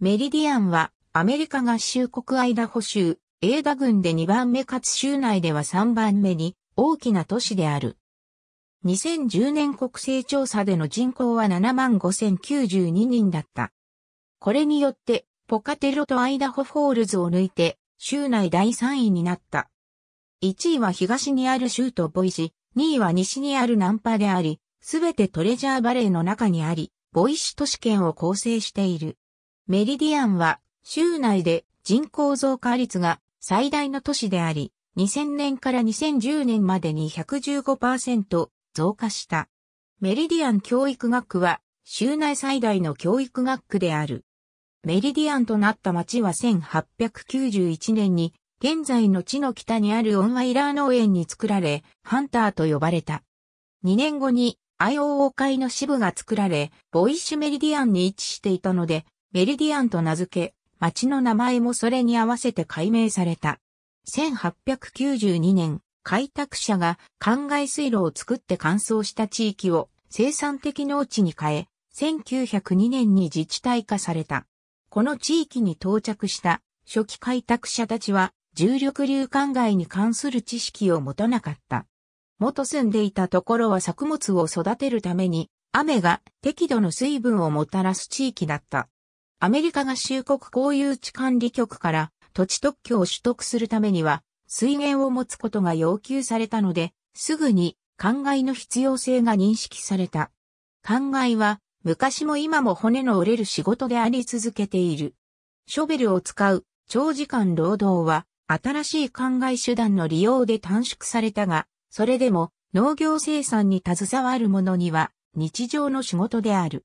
メリディアンはアメリカ合衆国アイダホ州、エーダ郡で2番目かつ州内では3番目に大きな都市である。2010年国勢調査での人口は75,092人だった。これによってポカテロとアイダホフォールズを抜いて州内第3位になった。1位は東にある州都ボイジ、2位は西にあるナンパであり、すべてトレジャーバレーの中にあり、ボイシ都市圏を構成している。メリディアンは州内で人口増加率が最大の都市であり、2000年から2010年までに115%増加した。メリディアン教育学区は州内最大の教育学区である。メリディアンとなった町は1891年に現在の地の北にあるオンワイラー農園に作られ、ハンターと呼ばれた。2年後に IOO 会の支部が作られ、ボイッシュメリディアンに位置していたので、メリディアンと名付け、町の名前もそれに合わせて改名された。1892年、開拓者が灌漑水路を作って乾燥した地域を生産的農地に変え、1902年に自治体化された。この地域に到着した初期開拓者たちは重力流灌漑に関する知識を持たなかった。元住んでいたところは作物を育てるために雨が適度の水分をもたらす地域だった。アメリカ合衆国公有地管理局から土地特許を取得するためには水源を持つことが要求されたので、すぐに灌漑の必要性が認識された。灌漑は昔も今も骨の折れる仕事であり続けている。ショベルを使う長時間労働は新しい灌漑手段の利用で短縮されたが、それでも農業生産に携わる者には日常の仕事である。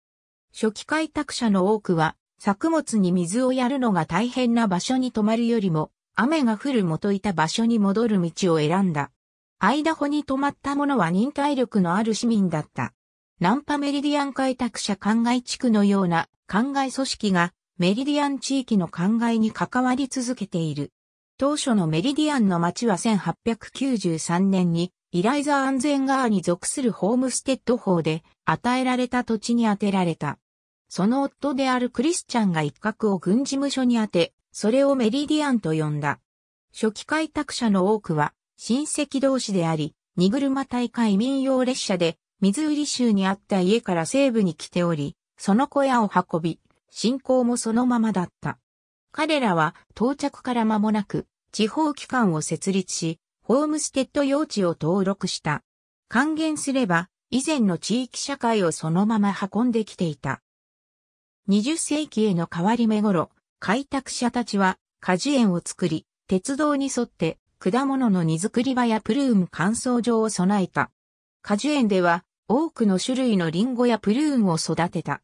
初期開拓者の多くは作物に水をやるのが大変な場所に泊まるよりも、雨が降る元いた場所に戻る道を選んだ。アイダホに泊まった者は忍耐力のある市民だった。ナンパメリディアン開拓者灌漑地区のような灌漑組織がメリディアン地域の灌漑に関わり続けている。当初のメリディアンの町は1893年にイライザ安全側に属するホームステッド法で与えられた土地に当てられた。その夫であるクリスチャンが一角を軍事務所に当て、それをメリディアンと呼んだ。初期開拓者の多くは親戚同士であり、荷車大会民用列車でミズーリ州にあった家から西部に来ており、その小屋を運び、信仰もそのままだった。彼らは到着から間もなく地方機関を設立し、ホームステッド用地を登録した。還元すれば以前の地域社会をそのまま運んできていた。20世紀への変わり目頃、開拓者たちは果樹園を作り、鉄道に沿って果物の荷造り場やプルーン乾燥場を備えた。果樹園では多くの種類のリンゴやプルーンを育てた。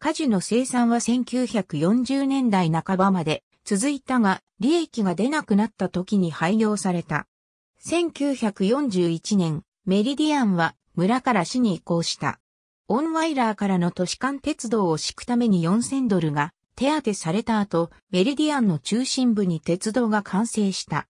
果樹の生産は1940年代半ばまで続いたが、利益が出なくなった時に廃業された。1941年、メリディアンは村から市に移行した。オンワイラーからの都市間鉄道を敷くために4000ドルが手当てされた後、メリディアンの中心部に鉄道が完成した。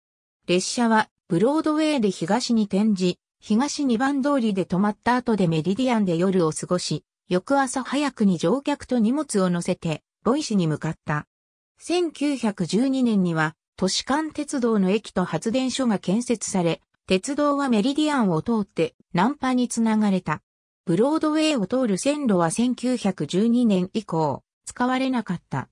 列車はブロードウェイで東に転じ、東2番通りで止まった後でメリディアンで夜を過ごし、翌朝早くに乗客と荷物を乗せて、ボイシに向かった。1912年には、都市間鉄道の駅と発電所が建設され、鉄道はメリディアンを通って、ナンパにつながれた。ブロードウェイを通る線路は1912年以降、使われなかった。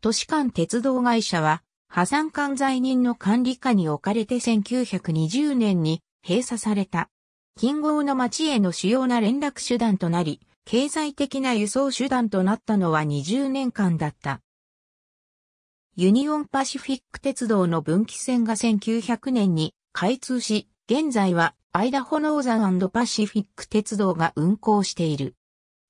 都市間鉄道会社は、破産管財人の管理下に置かれて1920年に閉鎖された。近郊の町への主要な連絡手段となり、経済的な輸送手段となったのは20年間だった。ユニオンパシフィック鉄道の分岐線が1900年に開通し、現在はアイダホノーザンパシフィック鉄道が運行している。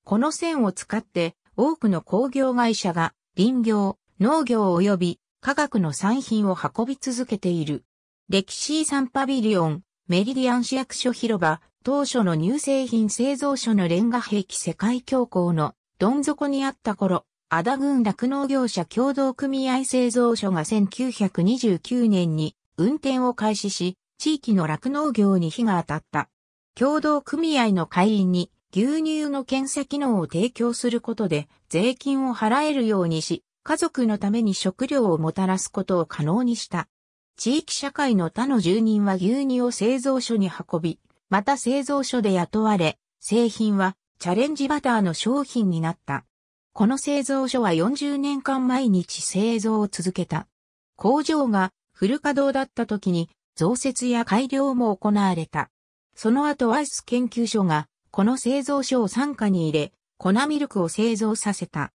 この線を使って多くの工業会社が林業、農業及び科学の産品を運び続けている。歴史遺産パビリオン、メリディアン市役所広場、当初の乳製品製造所のレンガ兵器世界恐慌のどん底にあった頃、アダ郡落農業者共同組合製造所が1929年に運転を開始し、地域の酪農業に火が当たった。共同組合の会員に牛乳の検査機能を提供することで税金を払えるようにし、家族のために食料をもたらすことを可能にした。地域社会の他の住人は牛乳を製造所に運び、また製造所で雇われ、製品はチャレンジバターの商品になった。この製造所は40年間毎日製造を続けた。工場がフル稼働だった時に増設や改良も行われた。その後アイス研究所がこの製造所を傘下に入れ、粉ミルクを製造させた。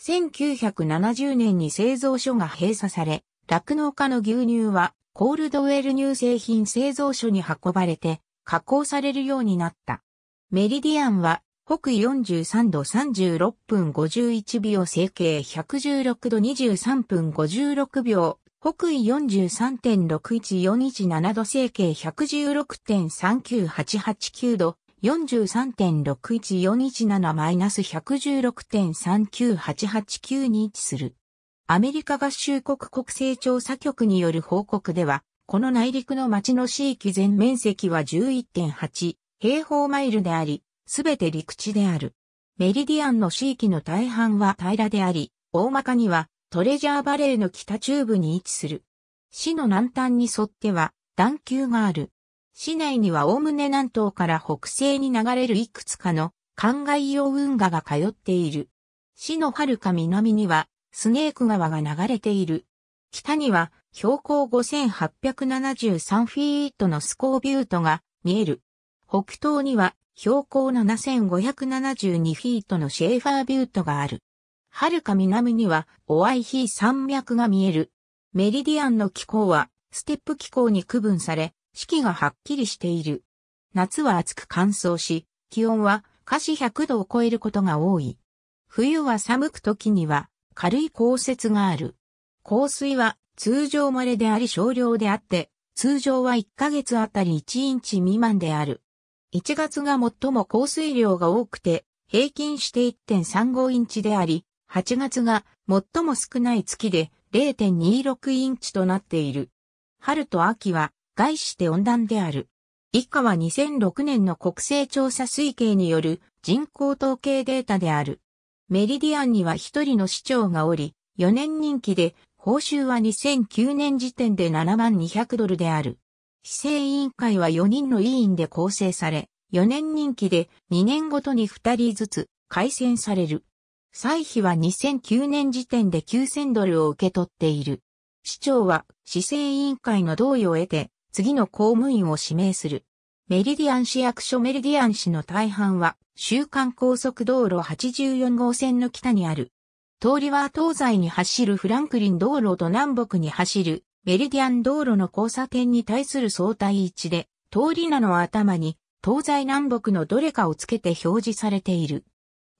1970年に製造所が閉鎖され、酪農家の牛乳はコールドウェル乳製品製造所に運ばれて加工されるようになった。メリディアンは北43度36分51秒成形116度23分56秒北緯43.61417度西形116.39889度43.61417-116.39889に位置する。アメリカ合衆国国勢調査局による報告では、この内陸の町の地域全面積は11.8平方マイルであり、すべて陸地である。メリディアンの地域の大半は平らであり、大まかにはトレジャーバレーの北中部に位置する。市の南端に沿っては、段丘がある。市内にはおおむね南東から北西に流れるいくつかの灌漑用運河が通っている。市の遥か南にはスネーク川が流れている。北には標高5873フィートのスコービュートが見える。北東には標高7572フィートのシェーファービュートがある。遥か南には、オアイヒー山脈が見える。メリディアンの気候は、ステップ気候に区分され、四季がはっきりしている。夏は暑く乾燥し、気温は華氏100度を超えることが多い。冬は寒く時には、軽い降雪がある。降水は通常稀であり少量であって、通常は1ヶ月あたり1インチ未満である。1月が最も降水量が多くて、平均して1.35インチであり、8月が最も少ない月で0.26インチとなっている。春と秋は外して温暖である。以下は2006年の国勢調査推計による人口統計データである。メリディアンには一人の市長がおり、4年任期で報酬は2009年時点で7万200ドルである。市政委員会は4人の委員で構成され、4年任期で2年ごとに2人ずつ改選される。歳費は2009年時点で9000ドルを受け取っている。市長は市政委員会の同意を得て、次の公務員を指名する。メリディアン市役所メリディアン市の大半は、週間高速道路84号線の北にある。通りは東西に走るフランクリン道路と南北に走るメリディアン道路の交差点に対する相対位置で、通り名の頭に東西南北のどれかをつけて表示されている。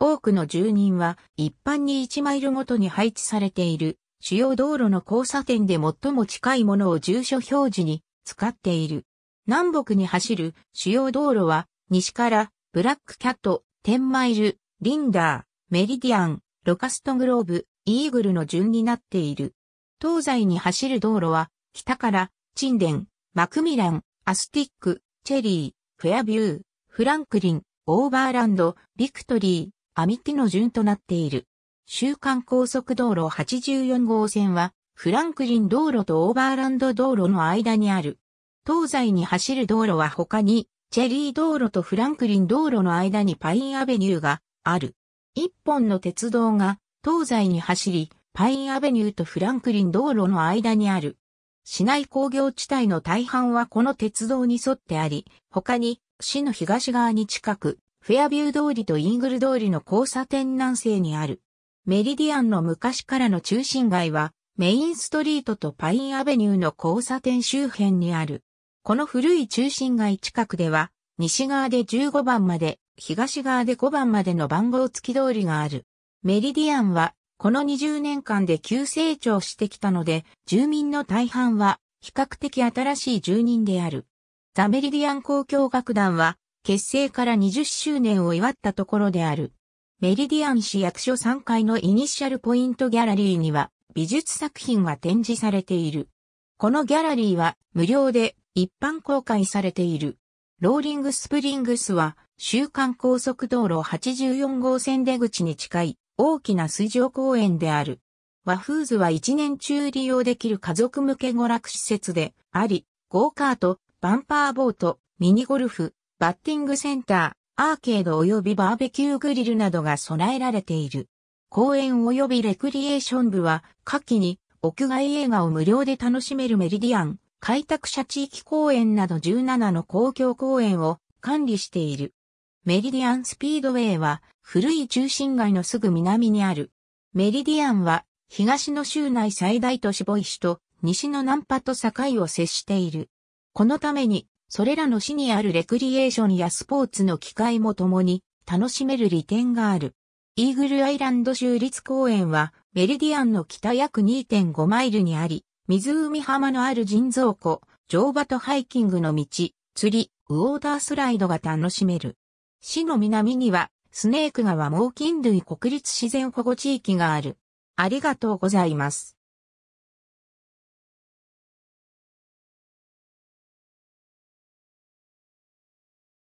多くの住人は一般に1マイルごとに配置されている主要道路の交差点で最も近いものを住所表示に使っている。南北に走る主要道路は西からブラックキャット、10マイル、リンダー、メリディアン、ロカストグローブ、イーグルの順になっている。東西に走る道路は北からチンデン、マクミラン、アスティック、チェリー、フェアビュー、フランクリン、オーバーランド、ビクトリー、網手の順となっている。週間高速道路84号線は、フランクリン道路とオーバーランド道路の間にある。東西に走る道路は他に、チェリー道路とフランクリン道路の間にパインアベニューがある。一本の鉄道が東西に走り、パインアベニューとフランクリン道路の間にある。市内工業地帯の大半はこの鉄道に沿ってあり、他に市の東側に近く、フェアビュー通りとイーグル通りの交差点南西にある。メリディアンの昔からの中心街は、メインストリートとパインアベニューの交差点周辺にある。この古い中心街近くでは、西側で15番まで、東側で5番までの番号付き通りがある。メリディアンは、この20年間で急成長してきたので、住民の大半は比較的新しい住人である。ザ・メリディアン交響楽団は結成から20周年を祝ったところである。メリディアン市役所3階のイニシャルポイントギャラリーには美術作品が展示されている。このギャラリーは無料で一般公開されている。ローリングスプリングスは週刊高速道路84号線出口に近い大きな水上公園である。和風図は1年中利用できる家族向け娯楽施設であり、ゴーカート、バンパーボート、ミニゴルフ、バッティングセンター、アーケード及びバーベキューグリルなどが備えられている。公園及びレクリエーション部は、夏季に屋外映画を無料で楽しめるメリディアン、開拓者地域公園など17の公共公園を管理している。メリディアンスピードウェイは古い中心街のすぐ南にある。メリディアンは東の州内最大都市ボイシュと西のナンパと境を接している。このためにそれらの市にあるレクリエーションやスポーツの機会も共に楽しめる利点がある。イーグルアイランド州立公園はメリディアンの北約2.5マイルにあり、湖浜のある人造湖、乗馬とハイキングの道、釣り、ウォータースライドが楽しめる。市の南にはスネーク川猛禽類国立自然保護地域がある。ありがとうございます。